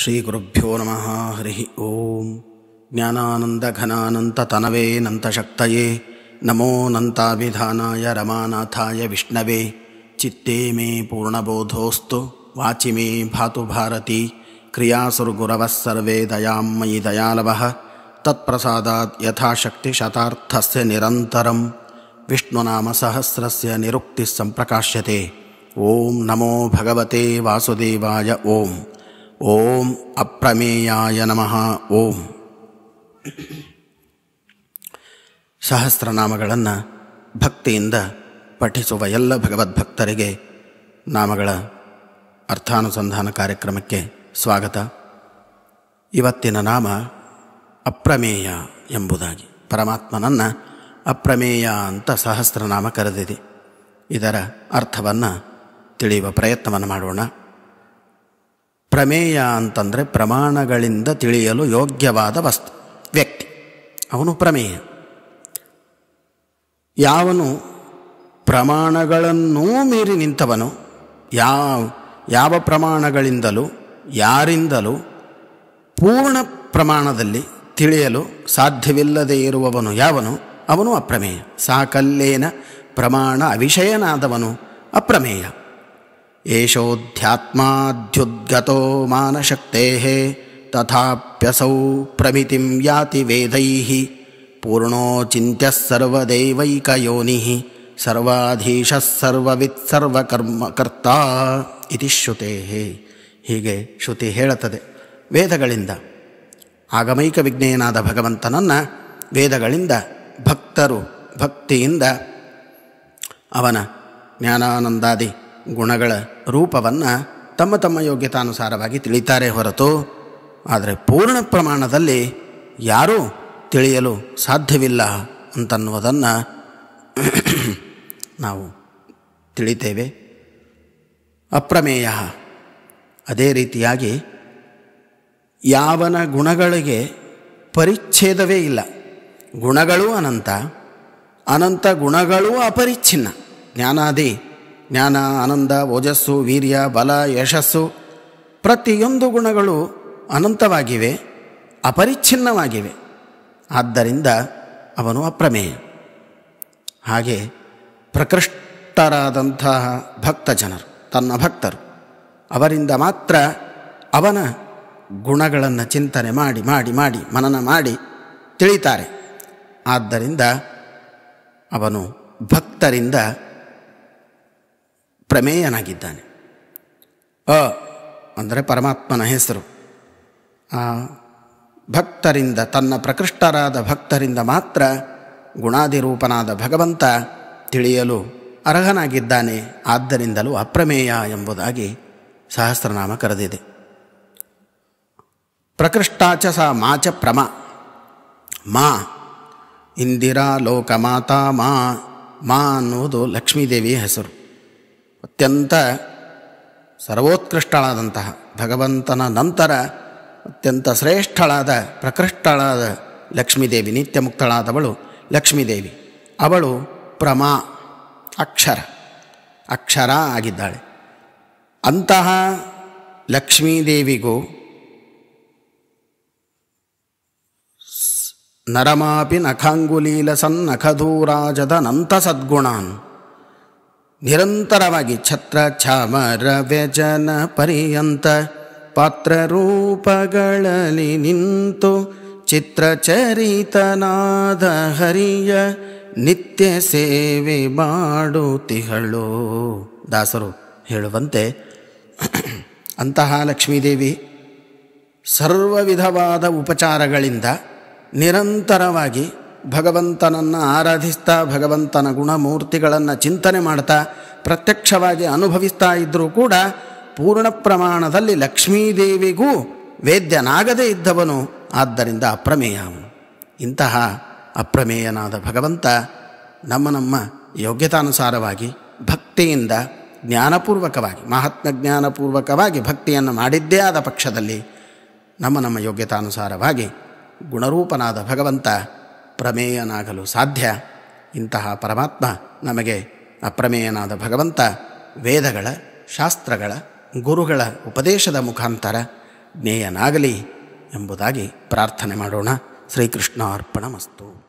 श्रीगुरुभ्यो नमः हरिः ॐ ज्ञानानन्दघनानन्ततनवे नन्तशक्तये नमोऽनन्ताभिधानाय रमानाथाय विष्णवे चित्ते मे पूर्णबोधोऽस्तु वाचि मे भातुभारती क्रियासुर्गुरवः सर्वे दयां मयि दयालवः तत्प्रसादात् यथाशक्तिशतार्थस्य निरन्तरं विष्णुनामसहस्रस्य निरुक्तिस्सम्प्रकाश्यते ॐ नमो भगवते वासुदेवाय ॐ ಓಂ ಅಪ್ರಮೇಯಾಯ ನಮಃ ಓಂ ಸಹಸ್ರನಾಮಗಳನ್ನು ಭಕ್ತಿಯಿಂದ ಪಠಿಸುವ ಎಲ್ಲ ಭಗವದ್ಭಕ್ತರಿಗೆ ನಾಮಗಳ ಅರ್ಥಾನುಸಂಧಾನ ಕಾರ್ಯಕ್ರಮಕ್ಕೆ ಸ್ವಾಗತ ಇವತ್ತಿನ ನಾಮ ಅಪ್ರಮೇಯ ಎಂಬುದಾಗಿ ಪರಮಾತ್ಮನನ್ನು ಅಪ್ರಮೇಯ ಅಂತ ಸಹಸ್ರನಾಮ ಕರೆದಿದೆ ಇದರ ಅರ್ಥವನ್ನು ತಿಳಿಯುವ ಪ್ರಯತ್ನವನ್ನು ಮಾಡೋಣ ಪ್ರಮೇಯ ಅಂತಂದರೆ ಪ್ರಮಾಣಗಳಿಂದ ತಿಳಿಯಲು ಯೋಗ್ಯವಾದ ವಸ್ತು ವ್ಯಕ್ತಿ ಅವನು ಪ್ರಮೇಯ ಯಾವನು ಪ್ರಮಾಣಗಳನ್ನೂ ಮೀರಿ ನಿಂತವನು ಯಾವ ಯಾವ ಪ್ರಮಾಣಗಳಿಂದಲೂ ಯಾರಿಂದಲೂ ಪೂರ್ಣ ಪ್ರಮಾಣದಲ್ಲಿ ತಿಳಿಯಲು ಸಾಧ್ಯವಿಲ್ಲದೇ ಇರುವವನು ಯಾವನು ಅವನು ಅಪ್ರಮೇಯ ಸಾಕಲ್ಲೇನ ಪ್ರಮಾಣ ಅವಿಷಯನಾದವನು ಅಪ್ರಮೇಯ एषोऽध्यात्माद्युद्गतो ಮಾನಶಕ್ತೆ ತಥಾಪ್ಯಸೌ ಪ್ರಮಿತಿ ಯಾತಿ ವೇದೈ पूर्णोचिन्त्यः सर्वदैवैकयोनिः ಇತಿ ಶ್ರುತೆ ಹೀಗೆ ಶ್ರುತಿ ಹೇಳುತ್ತದೆ ವೇದಗಳಿಂದ ಆಗಮೈಕ ವಿಜ್ಞೇಯನಾದ ಭಗವಂತನನ್ನು ವೇದಗಳಿಂದ ಭಕ್ತರು ಭಕ್ತಿಯಿಂದ ಅವನ ಜ್ಞಾನಾನಂದಾದಿ ಗುಣಗಳ ರೂಪವನ್ನು ತಮ್ಮ ತಮ್ಮ ಯೋಗ್ಯತಾನುಸಾರವಾಗಿ ತಿಳಿತಾರೆ ಹೊರತು ಆದರೆ ಪೂರ್ಣ ಪ್ರಮಾಣದಲ್ಲಿ ಯಾರೂ ತಿಳಿಯಲು ಸಾಧ್ಯವಿಲ್ಲ ಅಂತನ್ನುವುದನ್ನು ನಾವು ತಿಳಿತೇವೆ ಅಪ್ರಮೇಯ ಅದೇ ರೀತಿಯಾಗಿ ಯಾವನ ಗುಣಗಳಿಗೆ ಪರಿಚ್ಛೇದವೇ ಇಲ್ಲ ಗುಣಗಳೂ ಅನಂತ ಅನಂತ ಗುಣಗಳೂ ಅಪರಿಚ್ಛಿನ್ನ ಜ್ಞಾನಾದಿ ಜ್ಞಾನ ಆನಂದ ಓಜಸ್ಸು ವೀರ್ಯ ಬಲ ಯಶಸ್ಸು ಪ್ರತಿಯೊಂದು ಗುಣಗಳು ಅನಂತವಾಗಿವೆ ಅಪರಿಚ್ಛಿನ್ನವಾಗಿವೆ ಆದ್ದರಿಂದ ಅವನು ಅಪ್ರಮೇಯ ಹಾಗೆ ಪ್ರಕೃಷ್ಟರಾದಂತಹ ಭಕ್ತ ಜನರು ತನ್ನ ಭಕ್ತರು ಅವರಿಂದ ಮಾತ್ರ ಅವನ ಗುಣಗಳನ್ನು ಚಿಂತನೆ ಮಾಡಿ ಮಾಡಿ ಮಾಡಿ ಮನನ ಮಾಡಿ ತಿಳಿತಾರೆ ಆದ್ದರಿಂದ ಅವನು ಭಕ್ತರಿಂದ ಪ್ರಮೇಯನಾಗಿದ್ದಾನೆ ಅ ಅಂದರೆ ಪರಮಾತ್ಮನ ಹೆಸರು ಭಕ್ತರಿಂದ ತನ್ನ ಪ್ರಕೃಷ್ಟರಾದ ಭಕ್ತರಿಂದ ಮಾತ್ರ ಗುಣಾದಿರೂಪನಾದ ಭಗವಂತ ತಿಳಿಯಲು ಅರ್ಹನಾಗಿದ್ದಾನೆ ಆದ್ದರಿಂದಲೂ ಅಪ್ರಮೇಯ ಎಂಬುದಾಗಿ ಸಹಸ್ರನಾಮ ಕರೆದಿದೆ ಪ್ರಕೃಷ್ಟಾಚ ಸ ಮಾಚ ಪ್ರಮ ಮಾ ಇಂದಿರಾ ಲೋಕಮಾತಾ ಮಾ ಮಾ ಅನ್ನುವುದು ಲಕ್ಷ್ಮೀದೇವಿಯ ಹೆಸರು ಅತ್ಯಂತ ಸರ್ವೋತ್ಕೃಷ್ಟಳಾದಂತಹ ಭಗವಂತನ ನಂತರ ಅತ್ಯಂತ ಶ್ರೇಷ್ಠಳಾದ ಪ್ರಕೃಷ್ಟಳಾದ ಲಕ್ಷ್ಮೀದೇವಿ ನಿತ್ಯ ಮುಕ್ತಳಾದವಳು ಲಕ್ಷ್ಮೀದೇವಿ ಅವಳು ಪ್ರಮಾ ಅಕ್ಷರ ಅಕ್ಷರ ಆಗಿದ್ದಾಳೆ ಅಂತಹ ಲಕ್ಷ್ಮೀದೇವಿಗೂ ನರಮಾಪಿ ನಖಾಂಗುಲೀಲ ಸನ್ನಖಧೂರಾಜದ ನಂತ ಸದ್ಗುಣಾನ್ ನಿರಂತರವಾಗಿ ಛತ್ರ ಛಾಮರ ವ್ಯಜನ ಪರ್ಯಂತ ಪಾತ್ರರೂಪಗಳಲ್ಲಿ ನಿಂತು ಚಿತ್ರಚರಿತನಾದ ಹರಿಯ ನಿತ್ಯ ಸೇವೆ ಮಾಡುತ್ತಿಹಳು ದಾಸರು ಹೇಳುವಂತೆ ಅಂತಹ ಲಕ್ಷ್ಮೀದೇವಿ ಸರ್ವ ವಿಧವಾದ ಉಪಚಾರಗಳಿಂದ ನಿರಂತರವಾಗಿ ಭಗವಂತನನ್ನು ಆರಾಧಿಸ್ತಾ ಭಗವಂತನ ಗುಣಮೂರ್ತಿಗಳನ್ನು ಚಿಂತನೆ ಮಾಡ್ತಾ ಪ್ರತ್ಯಕ್ಷವಾಗಿ ಅನುಭವಿಸ್ತಾ ಇದ್ದರೂ ಕೂಡ ಪೂರ್ಣ ಪ್ರಮಾಣದಲ್ಲಿ ಲಕ್ಷ್ಮೀದೇವಿಗೂ ವೇದ್ಯನಾಗದೇ ಇದ್ದವನು ಆದ್ದರಿಂದ ಅಪ್ರಮೇಯ ಇಂತಹ ಅಪ್ರಮೇಯನಾದ ಭಗವಂತ ನಮ್ಮ ನಮ್ಮ ಯೋಗ್ಯತಾನುಸಾರವಾಗಿ ಭಕ್ತಿಯಿಂದ ಜ್ಞಾನಪೂರ್ವಕವಾಗಿ ಮಹಾತ್ಮ ಜ್ಞಾನಪೂರ್ವಕವಾಗಿ ಭಕ್ತಿಯನ್ನು ಮಾಡಿದ್ದೇ ಆದ ಪಕ್ಷದಲ್ಲಿ ನಮ್ಮ ನಮ್ಮ ಯೋಗ್ಯತಾನುಸಾರವಾಗಿ ಗುಣರೂಪನಾದ ಭಗವಂತ ಪ್ರಮೇಯನಾಗಲು ಸಾಧ್ಯ ಇಂತಹ ಪರಮಾತ್ಮ ನಮಗೆ ಅಪ್ರಮೇಯನಾದ ಭಗವಂತ ವೇದಗಳ ಶಾಸ್ತ್ರಗಳ ಗುರುಗಳ ಉಪದೇಶದ ಮುಖಾಂತರ ಜ್ಞೇಯನಾಗಲಿ ಎಂಬುದಾಗಿ ಪ್ರಾರ್ಥನೆ ಮಾಡೋಣ ಶ್ರೀಕೃಷ್ಣ ಅರ್ಪಣ ಮಸ್ತು